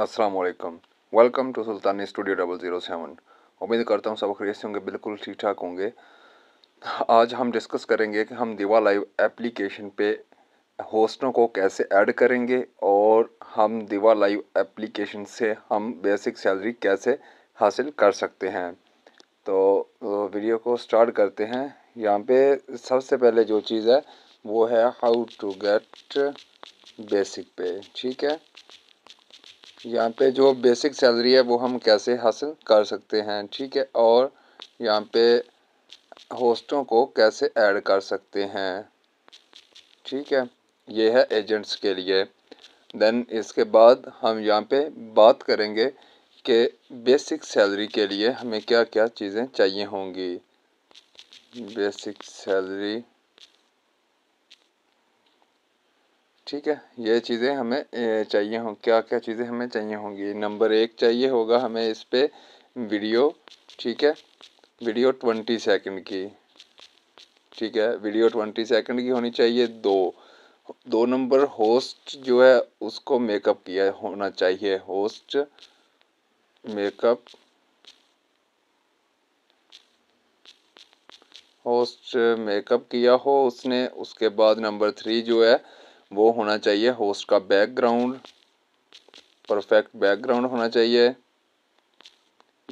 Aslam welcome to Sultani studio double zero seven उम्मीद करता हूँ सब खरीद होंगे बिल्कुल ठीक ठाक होंगे आज हम डिस्कस करेंगे कि हम दिवा लाइव एप्लीकेशन पे होस्टों को कैसे ऐड करेंगे और हम दिवा लाइव एप्लीकेशन से हम बेसिक सैलरी कैसे हासिल कर सकते हैं तो वीडियो को स्टार्ट करते हैं यहाँ पे सबसे पहले जो चीज़ है वो है हाउ टू गेट बेसिक पे ठीक है यहाँ पे जो बेसिक सैलरी है वो हम कैसे हासिल कर सकते हैं ठीक है और यहाँ पे होस्टों को कैसे ऐड कर सकते हैं ठीक है ये है एजेंट्स के लिए देन इसके बाद हम यहाँ पे बात करेंगे कि बेसिक सैलरी के लिए हमें क्या क्या चीज़ें चाहिए होंगी बेसिक सैलरी ठीक है ये चीज़ें हमें चाहिए हों क्या क्या चीज़ें हमें चाहिए होंगी नंबर एक चाहिए होगा हमें इस पर वीडियो ठीक है वीडियो ट्वेंटी सेकंड की ठीक है वीडियो ट्वेंटी सेकंड की होनी चाहिए दो दो नंबर होस्ट जो है उसको मेकअप किया होना चाहिए होस्ट मेकअप होस्ट मेकअप किया हो उसने उसके बाद नंबर थ्री जो है वो होना चाहिए होस्ट का बैकग्राउंड परफेक्ट बैकग्राउंड होना चाहिए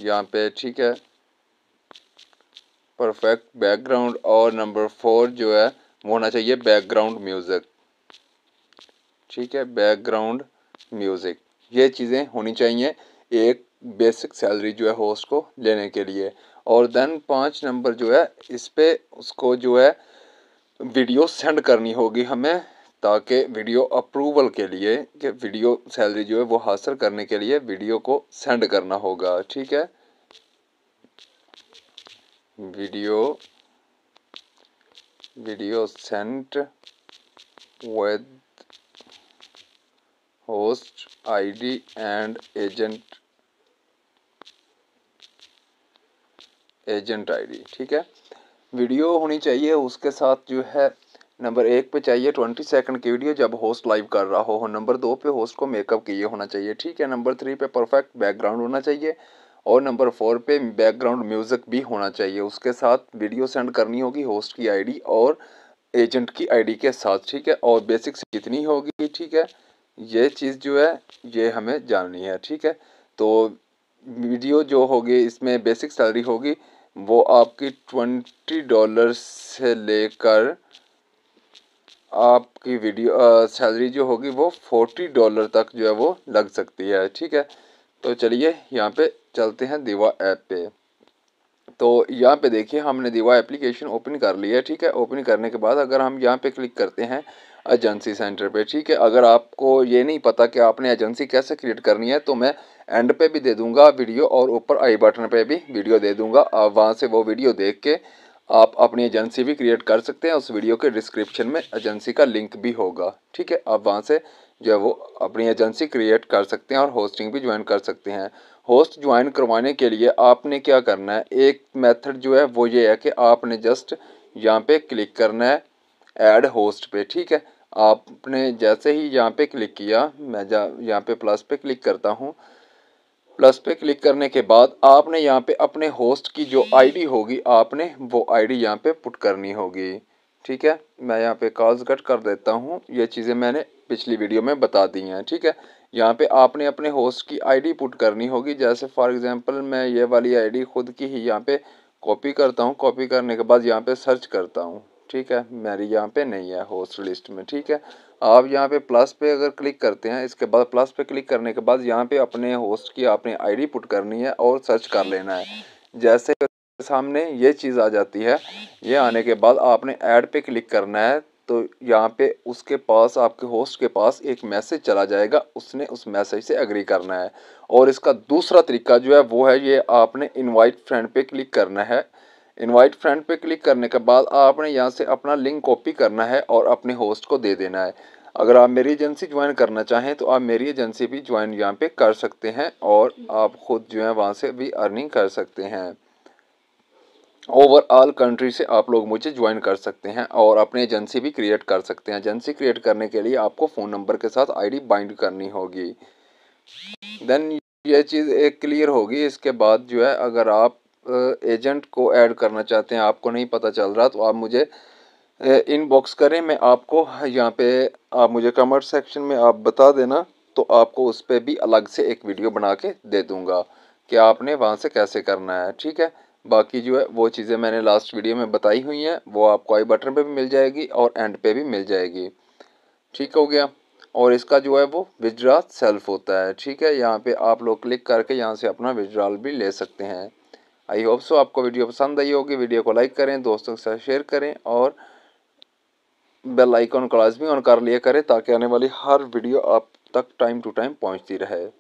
यहाँ पे ठीक है परफेक्ट बैकग्राउंड और नंबर फोर जो है वो होना चाहिए बैकग्राउंड म्यूज़िक ठीक है बैकग्राउंड म्यूज़िक ये चीज़ें होनी चाहिए एक बेसिक सैलरी जो है होस्ट को लेने के लिए और देन पांच नंबर जो है इस पर उसको जो है वीडियो सेंड करनी होगी हमें ताकि वीडियो अप्रूवल के लिए कि वीडियो सैलरी जो है वो हासिल करने के लिए वीडियो को सेंड करना होगा ठीक है video video sent with host ID and agent agent ID ठीक है वीडियो होनी चाहिए उसके साथ जो है नंबर एक पे चाहिए ट्वेंटी सेकंड की वीडियो जब होस्ट लाइव कर रहा हो नंबर दो पे होस्ट को मेकअप किए होना चाहिए ठीक है नंबर थ्री पे परफेक्ट बैकग्राउंड होना चाहिए और नंबर फोर पे बैकग्राउंड म्यूज़िक भी होना चाहिए उसके साथ वीडियो सेंड करनी होगी होस्ट की आईडी और एजेंट की आईडी के साथ ठीक है और बेसिक कितनी होगी ठीक है ये चीज़ जो है ये हमें जाननी है ठीक है तो वीडियो जो होगी इसमें बेसिक सैलरी होगी वो आपकी ट्वेंटी डॉलर से लेकर आपकी वीडियो सैलरी जो होगी वो फोर्टी डॉलर तक जो है वो लग सकती है ठीक है तो चलिए यहाँ पे चलते हैं दीवा ऐप पे तो यहाँ पे देखिए हमने दीवा एप्लीकेशन ओपन कर लिया है ठीक है ओपन करने के बाद अगर हम यहाँ पे क्लिक करते हैं एजेंसी सेंटर पे ठीक है अगर आपको ये नहीं पता कि आपने एजेंसी कैसे क्रिएट करनी है तो मैं एंड पे भी दे दूँगा वीडियो और ऊपर आई बटन पे भी वीडियो दे दूँगा आप वहाँ से वो वीडियो देख के आप अपनी एजेंसी भी क्रिएट कर सकते हैं उस वीडियो के डिस्क्रिप्शन में एजेंसी का लिंक भी होगा ठीक है आप वहाँ से जो है वो अपनी एजेंसी क्रिएट कर सकते हैं और होस्टिंग भी ज्वाइन कर सकते हैं होस्ट ज्वाइन करवाने के लिए आपने क्या करना है एक मेथड जो है वो ये है कि आपने जस्ट यहाँ पे क्लिक करना है ऐड होस्ट पे ठीक है आपने जैसे ही यहाँ पे क्लिक किया मैं जहाँ यहाँ पे प्लस पे क्लिक करता हूँ प्लस पे क्लिक करने के बाद आपने यहाँ पे अपने होस्ट की जो आईडी होगी आपने वो आईडी डी यहाँ पर पुट करनी होगी ठीक है मैं यहाँ पे कॉल्स कट कर देता हूँ ये चीज़ें मैंने पिछली वीडियो में बता दी हैं ठीक है यहाँ पे आपने अपने होस्ट की आईडी पुट करनी होगी जैसे फॉर एग्जांपल मैं ये वाली आईडी खुद की ही यहाँ पे कॉपी करता हूँ कॉपी करने के बाद यहाँ पे सर्च करता हूँ ठीक है मेरी यहाँ पे नहीं है होस्ट लिस्ट में ठीक है आप यहाँ पे प्लस पे अगर क्लिक करते हैं इसके बाद प्लस पे क्लिक करने के बाद यहाँ पे अपने होस्ट की आपने आईडी पुट करनी है और सर्च कर लेना है जैसे सामने ये चीज़ आ जाती है ये आने के बाद आपने ऐड पे क्लिक करना है तो यहाँ पे उसके पास आपके होस्ट के पास एक मैसेज चला जाएगा उसने उस मैसेज से एग्री करना है और इसका दूसरा तरीका जो है वो है ये आपने इन्वाइट फ्रेंड पे क्लिक करना है इनवाइट फ्रेंड पे क्लिक करने के बाद आपने यहाँ से अपना लिंक कॉपी करना है और अपने होस्ट को दे देना है अगर आप मेरी एजेंसी ज्वाइन करना चाहें तो आप मेरी एजेंसी भी ज्वाइन यहाँ पे कर सकते हैं और आप खुद जो है वहाँ से भी अर्निंग कर सकते हैं ओवरऑल कंट्री से आप लोग मुझे ज्वाइन कर सकते हैं और अपनी एजेंसी भी क्रिएट कर सकते हैं एजेंसी क्रिएट करने के लिए आपको फ़ोन नंबर के साथ आईडी बाइंड करनी होगी देन ये चीज़ एक क्लियर होगी इसके बाद जो है अगर आप एजेंट को ऐड करना चाहते हैं आपको नहीं पता चल रहा तो आप मुझे इनबॉक्स करें मैं आपको यहाँ पे आप मुझे कमेंट सेक्शन में आप बता देना तो आपको उस पर भी अलग से एक वीडियो बना के दे दूँगा कि आपने वहाँ से कैसे करना है ठीक है बाकी जो है वो चीज़ें मैंने लास्ट वीडियो में बताई हुई हैं वो आपको आई बटन पे भी मिल जाएगी और एंड पे भी मिल जाएगी ठीक हो गया और इसका जो है वो विजड्रा सेल्फ होता है ठीक है यहाँ पे आप लोग क्लिक करके यहाँ से अपना विजड्रॉल भी ले सकते हैं आई होप सो आपको वीडियो पसंद आई होगी वीडियो को लाइक करें दोस्तों के साथ शेयर करें और बेल आइकॉन को लाजमी ऑन कर लिया करें ताकि आने वाली हर वीडियो आप तक टाइम टू टाइम पहुंचती रहे